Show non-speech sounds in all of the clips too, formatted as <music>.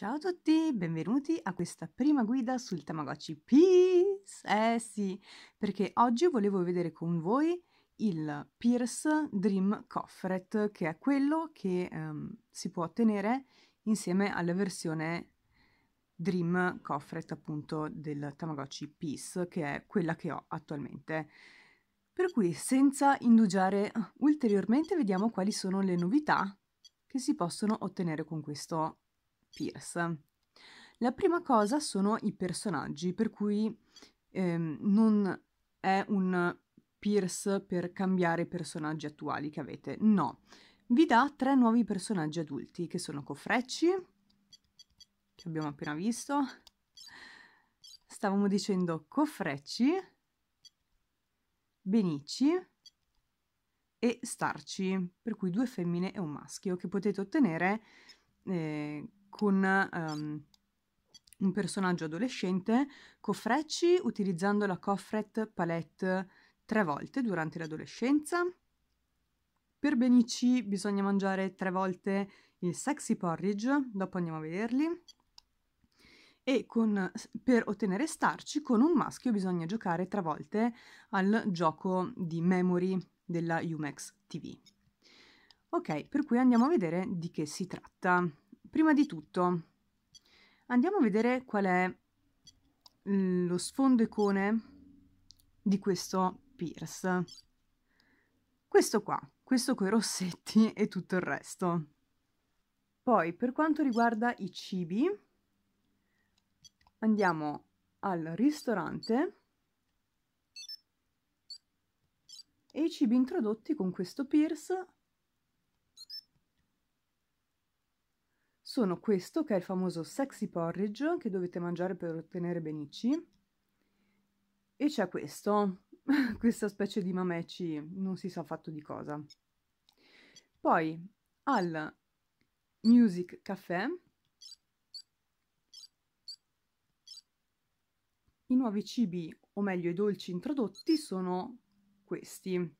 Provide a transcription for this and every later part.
Ciao a tutti, benvenuti a questa prima guida sul Tamagotchi Peace! Eh sì, perché oggi volevo vedere con voi il Pierce Dream Coffret, che è quello che um, si può ottenere insieme alla versione Dream Coffret appunto del Tamagotchi Peace, che è quella che ho attualmente. Per cui, senza indugiare ulteriormente, vediamo quali sono le novità che si possono ottenere con questo Pierce. La prima cosa sono i personaggi, per cui ehm, non è un Pierce per cambiare i personaggi attuali che avete, no. Vi dà tre nuovi personaggi adulti, che sono Cofrecci, che abbiamo appena visto, stavamo dicendo Cofrecci, Benici e Starci, per cui due femmine e un maschio, che potete ottenere eh, con um, un personaggio adolescente, con frecci utilizzando la Coffret Palette tre volte durante l'adolescenza. Per Benici bisogna mangiare tre volte il Sexy Porridge, dopo andiamo a vederli. E con, per ottenere Starci con un maschio bisogna giocare tre volte al gioco di Memory della Umex TV. Ok, per cui andiamo a vedere di che si tratta prima di tutto andiamo a vedere qual è mm, lo sfondo icone di questo Pierce. Questo qua, questo con i rossetti <laughs> e tutto il resto. Poi, per quanto riguarda i cibi, andiamo al ristorante e i cibi introdotti con questo Pierce sono questo che è il famoso sexy porridge che dovete mangiare per ottenere benici e c'è questo, <laughs> questa specie di mameci non si sa fatto di cosa. Poi al Music caffè i nuovi cibi, o meglio i dolci introdotti, sono questi.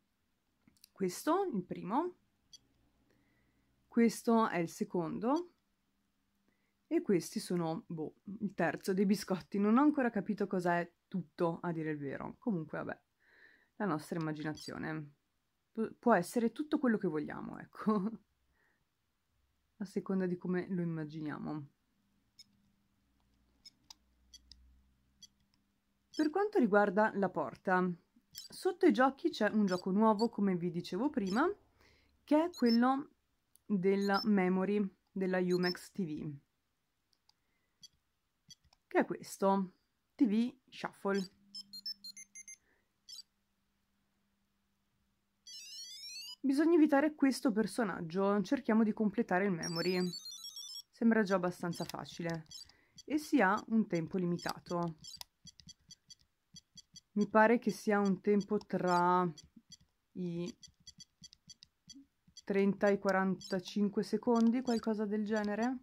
Questo, il primo, questo è il secondo, e questi sono, boh, il terzo dei biscotti. Non ho ancora capito cos'è tutto, a dire il vero. Comunque, vabbè, la nostra immaginazione. Pu- può essere tutto quello che vogliamo, ecco. <laughs> a seconda di come lo immaginiamo. Per quanto riguarda la porta, sotto i giochi c'è un gioco nuovo, come vi dicevo prima, che è quello della Memory della Umex TV che è questo, TV Shuffle. Bisogna evitare questo personaggio, cerchiamo di completare il memory. Sembra già abbastanza facile. E si ha un tempo limitato. Mi pare che sia un tempo tra i 30 e i 45 secondi, qualcosa del genere.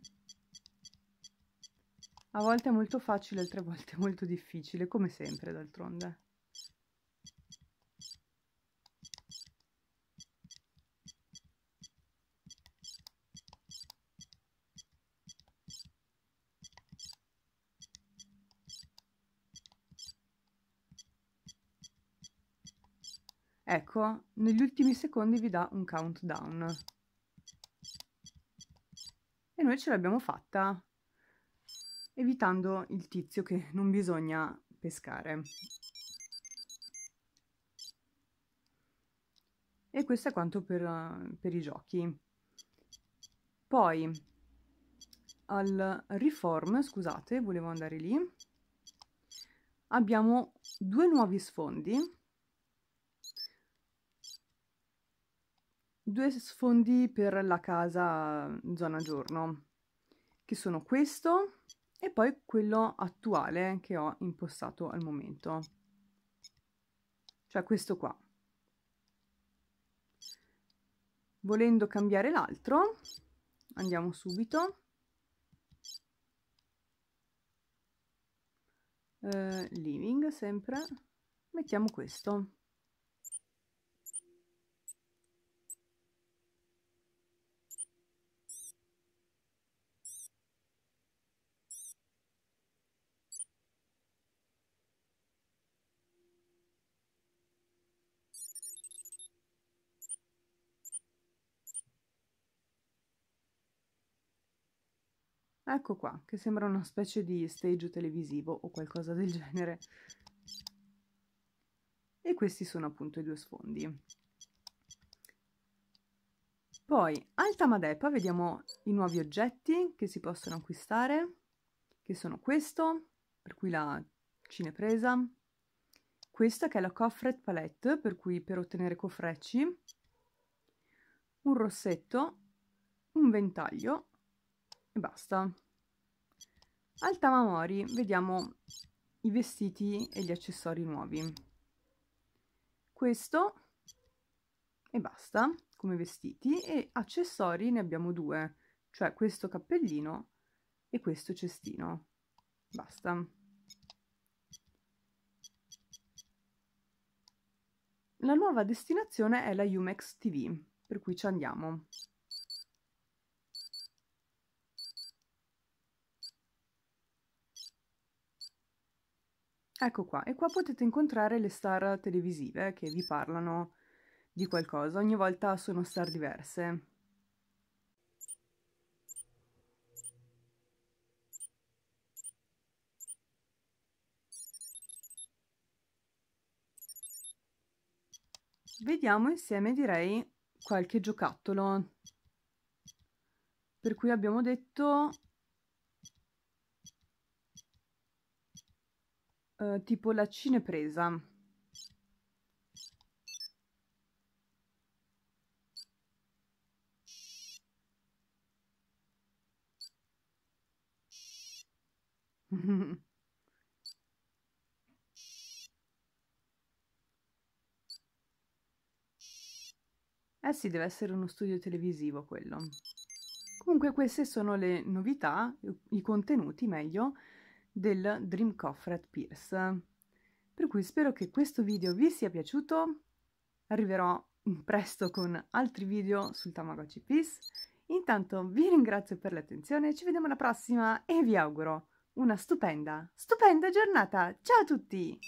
A volte è molto facile, altre volte è molto difficile, come sempre d'altronde. Ecco, negli ultimi secondi vi dà un countdown. E noi ce l'abbiamo fatta evitando il tizio che non bisogna pescare. E questo è quanto per, per i giochi. Poi al reform, scusate, volevo andare lì, abbiamo due nuovi sfondi, due sfondi per la casa zona giorno, che sono questo e poi quello attuale che ho impostato al momento cioè questo qua volendo cambiare l'altro andiamo subito eh, living sempre mettiamo questo Ecco qua, che sembra una specie di stage televisivo o qualcosa del genere. E questi sono appunto i due sfondi. Poi, Alta Madepa, vediamo i nuovi oggetti che si possono acquistare, che sono questo, per cui la cinepresa, questa che è la coffret palette, per cui per ottenere cofrecci, un rossetto, un ventaglio, e basta. Al Tamamori vediamo i vestiti e gli accessori nuovi. Questo e basta come vestiti e accessori ne abbiamo due, cioè questo cappellino e questo cestino. Basta. La nuova destinazione è la Umex TV, per cui ci andiamo. Ecco qua, e qua potete incontrare le star televisive che vi parlano di qualcosa, ogni volta sono star diverse. Vediamo insieme, direi, qualche giocattolo. Per cui abbiamo detto Eh, tipo la cinepresa. <laughs> eh sì, deve essere uno studio televisivo quello. Comunque queste sono le novità, i contenuti meglio, del Dream Coffret Pierce. Per cui spero che questo video vi sia piaciuto, arriverò presto con altri video sul Tamagotchi Peace. Intanto vi ringrazio per l'attenzione, ci vediamo alla prossima e vi auguro una stupenda, stupenda giornata! Ciao a tutti!